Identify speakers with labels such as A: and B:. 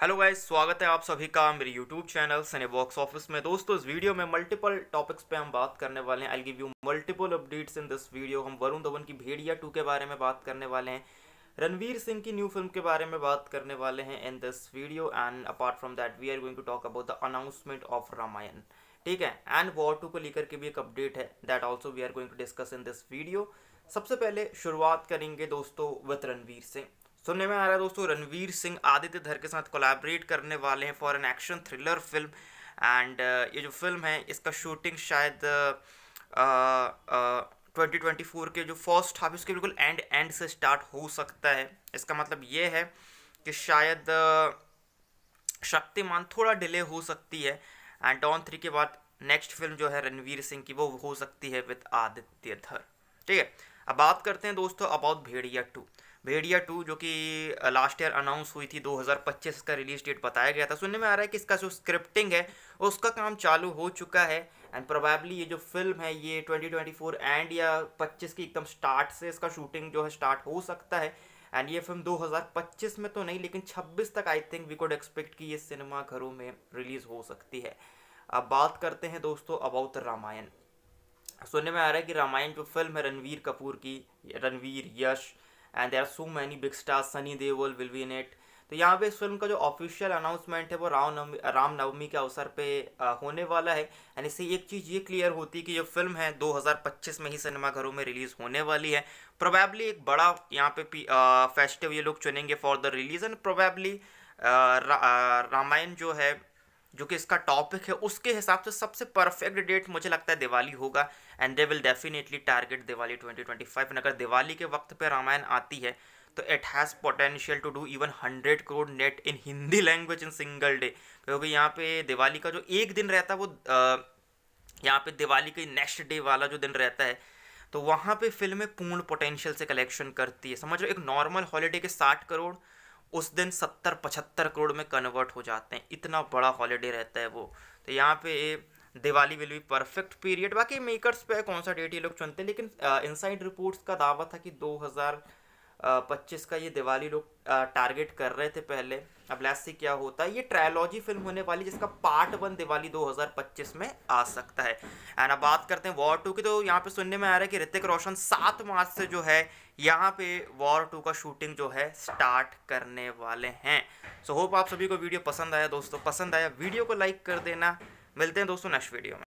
A: hello guys स्वागत है आप सभी का मेरे YouTube channel Sunny box office में दोस्तों इस वीडियो में मल्टीपल टॉपिक्स पे हम बात करने वाले हैं I give you multiple updates in this video हम वरुण धवन की भेड़िया टू के बारे में बात करने वाले हैं रणवीर सिंह की न्यू फिल्म के बारे में बात करने वाले हैं in this video and apart from that we are going to talk about the announcement of Ramayana ठीक है एंड वॉर टू को लेकर के भी एक अपडेट है that also we are going to discuss in this video सबसे पहले शुरुआत करेंगे दोस्तों विद रणवीर सिंह सुनने में आ रहा है दोस्तों रणवीर सिंह आदित्य धर के साथ कोलैबोरेट करने वाले हैं for an action thriller film and ये जो फिल्म है इसका शूटिंग शायद ट्वेंटी ट्वेंटी फोर के जो फर्स्ट हाफ उसके बिल्कुल एंड एंड से स्टार्ट हो सकता है इसका मतलब ये है कि शायद uh, शक्तिमान थोड़ा डिले हो सकती है एंड डॉन थ्री के बाद नेक्स्ट फिल्म जो है रणवीर सिंह की वो हो सकती है विद आदित्य धर ठीक है अब बात करते हैं दोस्तों about Bhediya two Bhediya two जो कि लास्ट ईयर अनाउंस हुई थी 2025 का रिलीज डेट बताया गया था सुनने में आ रहा है कि इसका जो स्क्रिप्टिंग है उसका काम चालू हो चुका है एंड प्रोबेबली ये जो फिल्म है ये 2024 एंड या 25 की एकदम स्टार्ट से इसका शूटिंग जो है स्टार्ट हो सकता है एंड ये फिल्म 2025 में तो नहीं लेकिन 26 तक I think we could expect कि ये सिनेमा घरों में रिलीज़ हो सकती है अब बात करते हैं दोस्तों अबाउट रामायण सुनने में आ रहा है कि रामायण जो फिल्म है रणवीर कपूर की Ranveer Yash and there are so many big star Sunny Deol will be in it तो यहाँ पे इस फिल्म का जो ऑफिशियल अनाउंसमेंट है वो राम रामनवमी के अवसर पे होने वाला है एंड इससे एक चीज़ ये क्लियर होती है कि ये फिल्म है 2025 में ही सिनेमाघरों में रिलीज़ होने वाली है प्रोबेबली एक बड़ा यहाँ पे फेस्टिव ये लोग चुनेंगे for the release and probably Ramayana जो है जो कि इसका टॉपिक है उसके हिसाब से सबसे परफेक्ट डेट मुझे लगता है दिवाली होगा and they will definitely target Diwali 2025 five अगर दिवाली के वक्त पे रामायण आती है तो it has potential to do even hundred crore net in Hindi language in single day क्योंकि यहाँ पे दिवाली का जो एक दिन रहता है वो यहाँ पे दिवाली के नेक्स्ट डे वाला जो दिन रहता है तो वहाँ पे फिल्में पूर्ण पोटेंशियल से कलेक्शन करती है समझ लो एक नॉर्मल हॉलीडे के साठ करोड़ उस दिन सत्तर पचहत्तर करोड़ में कन्वर्ट हो जाते हैं इतना बड़ा हॉलीडे रहता है वो तो यहाँ पे Diwali will be perfect period बाकी मेकर्स पे कौन सा डेट ये लोग चुनते हैं लेकिन इनसाइड रिपोर्ट्स का दावा था कि पच्चीस का ये दिवाली लोग टारगेट कर रहे थे पहले अब लेट्स क्या होता है ये ट्रायोलॉजी फिल्म होने वाली जिसका पार्ट वन दिवाली 2025 में आ सकता है एंड अब बात करते हैं वॉर टू की तो यहाँ पे सुनने में आ रहा है कि ऋतिक रोशन सात मार्च से जो है यहाँ पे वॉर टू का शूटिंग जो है स्टार्ट करने वाले हैं सो so, होप आप सभी को वीडियो पसंद आया दोस्तों पसंद आया वीडियो को लाइक कर देना मिलते हैं दोस्तों नेक्स्ट वीडियो में